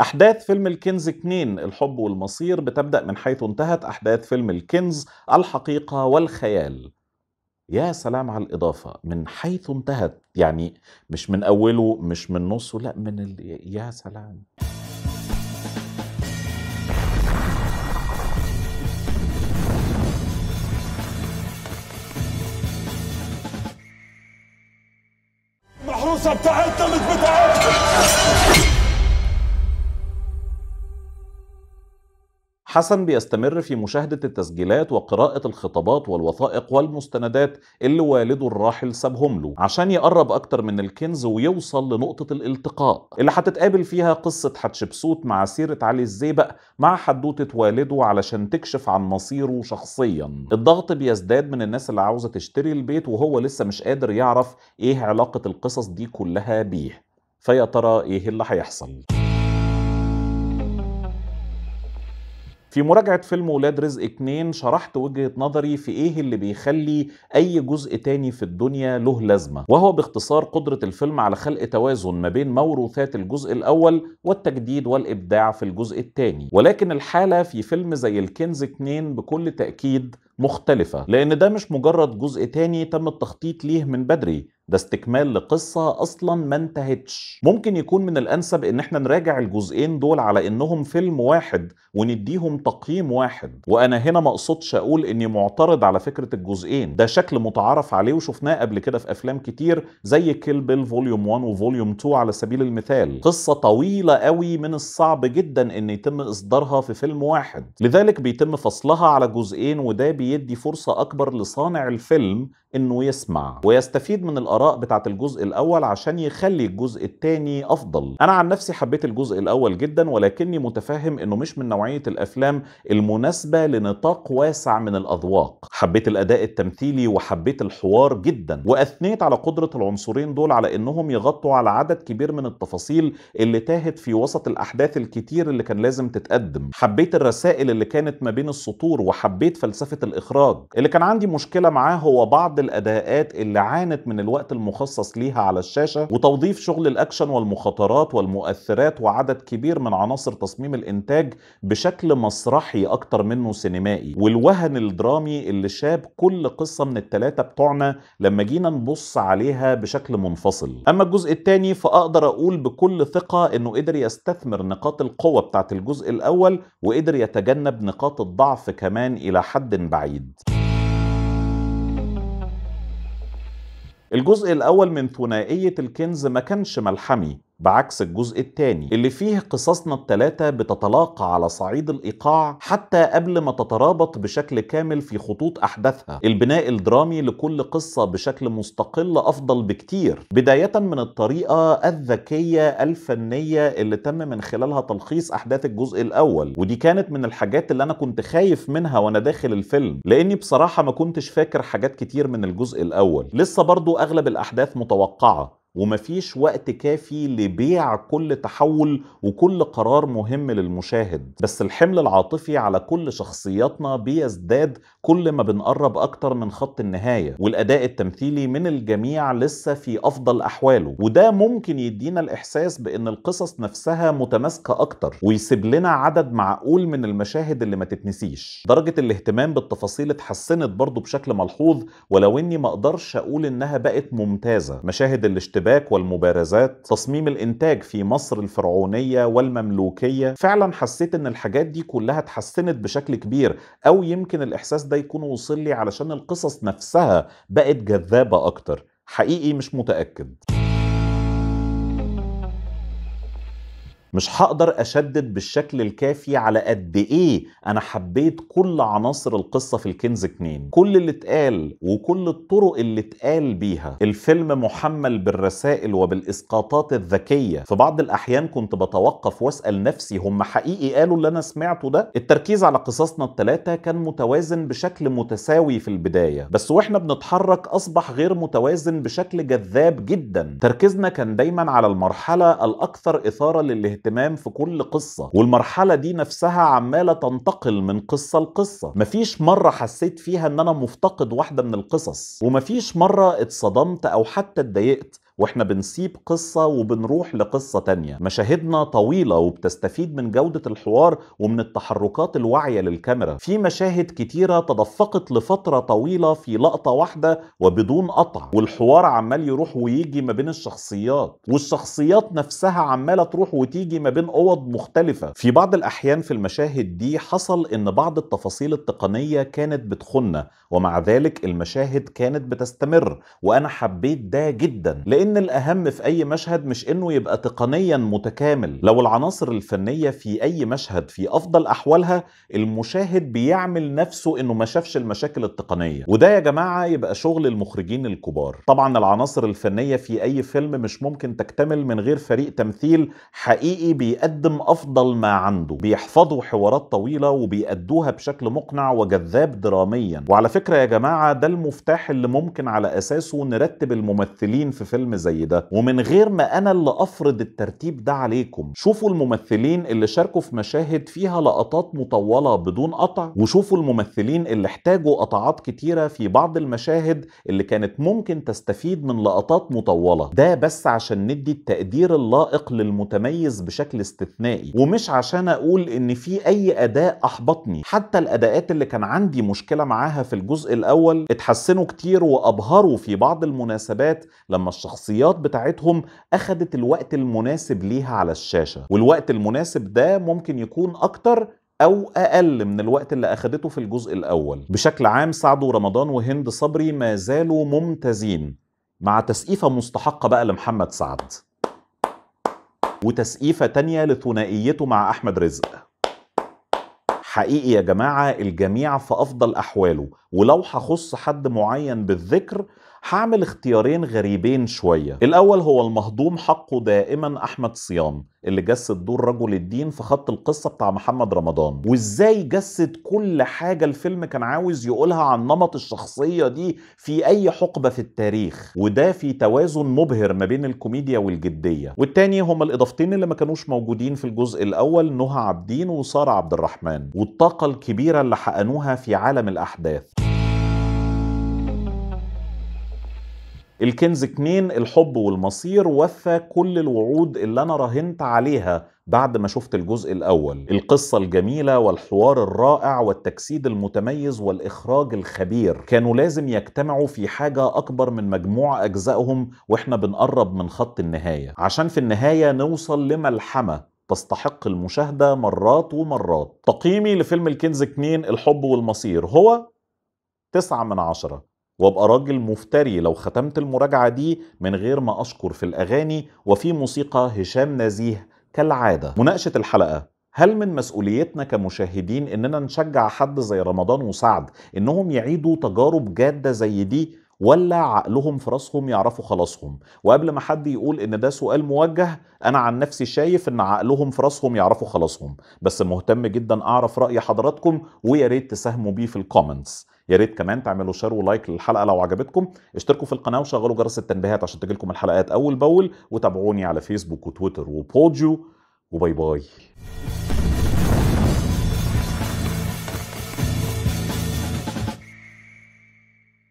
أحداث فيلم الكنز 2 الحب والمصير بتبدأ من حيث انتهت أحداث فيلم الكنز الحقيقة والخيال يا سلام على الإضافة من حيث انتهت يعني مش من أوله مش من نصه لا من ال... يا سلام المحروسة بتاعتنا مش بتاعتنا حسن بيستمر في مشاهدة التسجيلات وقراءة الخطابات والوثائق والمستندات اللي والده الراحل سابهم له عشان يقرب أكتر من الكنز ويوصل لنقطة الالتقاء اللي هتتقابل فيها قصة حتشبسوت مع سيرة علي الزيبق مع حدوتة والده علشان تكشف عن مصيره شخصيا الضغط بيزداد من الناس اللي عاوزة تشتري البيت وهو لسه مش قادر يعرف إيه علاقة القصص دي كلها بيه فيا ترى إيه اللي هيحصل في مراجعة فيلم ولاد رزق اتنين شرحت وجهة نظري في ايه اللي بيخلي اي جزء تاني في الدنيا له لازمة وهو باختصار قدرة الفيلم على خلق توازن ما بين موروثات الجزء الاول والتجديد والابداع في الجزء التاني ولكن الحالة في فيلم زي الكنز اتنين بكل تأكيد مختلفة لأن ده مش مجرد جزء تاني تم التخطيط ليه من بدري ده استكمال لقصة أصلا ما انتهتش ممكن يكون من الأنسب إن احنا نراجع الجزئين دول على إنهم فيلم واحد ونديهم تقييم واحد وأنا هنا ما أقصدش أقول إني معترض على فكرة الجزئين ده شكل متعارف عليه وشفناه قبل كده في أفلام كتير زي كيل بيل فوليوم 1 وفوليوم 2 على سبيل المثال قصة طويلة قوي من الصعب جدا إن يتم إصدارها في فيلم واحد لذلك بيتم فصلها على جزئين وده بيدي فرصة أكبر لصانع الفيلم انه يسمع ويستفيد من الاراء بتاعت الجزء الاول عشان يخلي الجزء الثاني افضل انا عن نفسي حبيت الجزء الاول جدا ولكني متفهم انه مش من نوعيه الافلام المناسبه لنطاق واسع من الاذواق حبيت الاداء التمثيلي وحبيت الحوار جدا واثنيت على قدره العنصرين دول على انهم يغطوا على عدد كبير من التفاصيل اللي تاهت في وسط الاحداث الكتير اللي كان لازم تتقدم حبيت الرسائل اللي كانت ما بين السطور وحبيت فلسفه الاخراج اللي كان عندي مشكله معاه هو بعض الاداءات اللي عانت من الوقت المخصص ليها على الشاشه وتوظيف شغل الاكشن والمخاطرات والمؤثرات وعدد كبير من عناصر تصميم الانتاج بشكل مسرحي اكتر منه سينمائي والوهن الدرامي اللي شاب كل قصه من الثلاثه بتوعنا لما جينا نبص عليها بشكل منفصل اما الجزء الثاني فاقدر اقول بكل ثقه انه قدر يستثمر نقاط القوه بتاعه الجزء الاول وقدر يتجنب نقاط الضعف كمان الى حد بعيد الجزء الاول من ثنائيه الكنز ما كانش ملحمي بعكس الجزء الثاني اللي فيه قصصنا الثلاثة بتتلاقى على صعيد الإيقاع حتى قبل ما تترابط بشكل كامل في خطوط أحداثها البناء الدرامي لكل قصة بشكل مستقل أفضل بكتير بداية من الطريقة الذكية الفنية اللي تم من خلالها تلخيص أحداث الجزء الأول ودي كانت من الحاجات اللي أنا كنت خايف منها وأنا داخل الفيلم لأني بصراحة ما كنتش فاكر حاجات كتير من الجزء الأول لسه برضو أغلب الأحداث متوقعة ومفيش وقت كافي لبيع كل تحول وكل قرار مهم للمشاهد بس الحمل العاطفي على كل شخصياتنا بيزداد كل ما بنقرب أكتر من خط النهاية والأداء التمثيلي من الجميع لسه في أفضل أحواله وده ممكن يدينا الإحساس بأن القصص نفسها متماسكة أكتر ويسيب لنا عدد معقول من المشاهد اللي ما تتنسيش درجة الاهتمام بالتفاصيل اتحسنت برضو بشكل ملحوظ ولو اني ما اقدرش اقول انها بقت ممتازة مشاهد الاشتباك الاشتباك والمبارزات تصميم الانتاج في مصر الفرعونيه والمملوكيه فعلا حسيت ان الحاجات دي كلها اتحسنت بشكل كبير او يمكن الاحساس ده يكون وصل لي علشان القصص نفسها بقت جذابه اكتر حقيقي مش متاكد مش هقدر اشدد بالشكل الكافي على قد ايه انا حبيت كل عناصر القصه في الكنز اتنين كل اللي اتقال وكل الطرق اللي اتقال بيها الفيلم محمل بالرسائل وبالاسقاطات الذكيه في بعض الاحيان كنت بتوقف واسال نفسي هم حقيقي قالوا اللي انا سمعته ده التركيز على قصصنا الثلاثه كان متوازن بشكل متساوي في البدايه بس واحنا بنتحرك اصبح غير متوازن بشكل جذاب جدا تركيزنا كان دايما على المرحله الاكثر اثاره للاهتمام الاهتمام في كل قصة والمرحلة دي نفسها عمالة تنتقل من قصة لقصة مفيش مرة حسيت فيها ان انا مفتقد واحدة من القصص ومفيش مرة اتصدمت او حتى اتضايقت واحنا بنسيب قصة وبنروح لقصة تانية مشاهدنا طويلة وبتستفيد من جودة الحوار ومن التحركات الواعية للكاميرا في مشاهد كتيرة تدفقت لفترة طويلة في لقطة واحدة وبدون قطع والحوار عمال يروح ويجي ما بين الشخصيات والشخصيات نفسها عمالة تروح وتيجي ما بين أوض مختلفة في بعض الأحيان في المشاهد دي حصل إن بعض التفاصيل التقنية كانت بتخنا ومع ذلك المشاهد كانت بتستمر وأنا حبيت ده جدا لأن ان الاهم في اي مشهد مش انه يبقى تقنيا متكامل لو العناصر الفنيه في اي مشهد في افضل احوالها المشاهد بيعمل نفسه انه ما شافش المشاكل التقنيه وده يا جماعه يبقى شغل المخرجين الكبار طبعا العناصر الفنيه في اي فيلم مش ممكن تكتمل من غير فريق تمثيل حقيقي بيقدم افضل ما عنده بيحفظوا حوارات طويله وبيأدوها بشكل مقنع وجذاب دراميا وعلى فكره يا جماعه ده المفتاح اللي ممكن على اساسه نرتب الممثلين في فيلم زي ده ومن غير ما انا اللي افرض الترتيب ده عليكم شوفوا الممثلين اللي شاركوا في مشاهد فيها لقطات مطوله بدون قطع وشوفوا الممثلين اللي احتاجوا قطعات كتيره في بعض المشاهد اللي كانت ممكن تستفيد من لقطات مطوله ده بس عشان ندي التقدير اللائق للمتميز بشكل استثنائي ومش عشان اقول ان في اي اداء احبطني حتى الاداءات اللي كان عندي مشكله معاها في الجزء الاول اتحسنوا كتير وابهروا في بعض المناسبات لما الشخص الشخصيات بتاعتهم اخدت الوقت المناسب ليها على الشاشه والوقت المناسب ده ممكن يكون اكتر او اقل من الوقت اللي اخدته في الجزء الاول بشكل عام سعد ورمضان وهند صبري ما زالوا ممتازين مع تسقيفه مستحقه بقى لمحمد سعد وتسقيفه تانية لثنائيته مع احمد رزق حقيقي يا جماعة الجميع في أفضل أحواله ولو هخص حد معين بالذكر هعمل اختيارين غريبين شوية الأول هو المهضوم حقه دائما أحمد صيام اللي جسد دور رجل الدين في خط القصة بتاع محمد رمضان وإزاي جسد كل حاجة الفيلم كان عاوز يقولها عن نمط الشخصية دي في أي حقبة في التاريخ وده في توازن مبهر ما بين الكوميديا والجدية والتاني هما الإضافتين اللي ما كانوش موجودين في الجزء الأول نهى عابدين وسارة عبد الرحمن والطاقة الكبيرة اللي حقنوها في عالم الأحداث الكنز اتنين الحب والمصير وفى كل الوعود اللي انا راهنت عليها بعد ما شفت الجزء الاول القصة الجميلة والحوار الرائع والتجسيد المتميز والاخراج الخبير كانوا لازم يجتمعوا في حاجة اكبر من مجموع اجزائهم واحنا بنقرب من خط النهاية عشان في النهاية نوصل لملحمة تستحق المشاهدة مرات ومرات تقييمي لفيلم الكنز 2 الحب والمصير هو 9 من 10 وابقى راجل مفتري لو ختمت المراجعة دي من غير ما أشكر في الأغاني وفي موسيقى هشام نزيه كالعادة مناقشة الحلقة هل من مسؤوليتنا كمشاهدين اننا نشجع حد زي رمضان وسعد انهم يعيدوا تجارب جاده زي دي ولا عقلهم في راسهم يعرفوا خلاصهم وقبل ما حد يقول ان ده سؤال موجه انا عن نفسي شايف ان عقلهم في راسهم يعرفوا خلاصهم بس مهتم جدا اعرف راي حضراتكم ويا ريت تساهموا بيه في الكومنتس يا ريت كمان تعملوا شير ولايك للحلقه لو عجبتكم اشتركوا في القناه وشغلوا جرس التنبيهات عشان تجيلكم الحلقات اول باول وتابعوني على فيسبوك وتويتر وبوديو وباي باي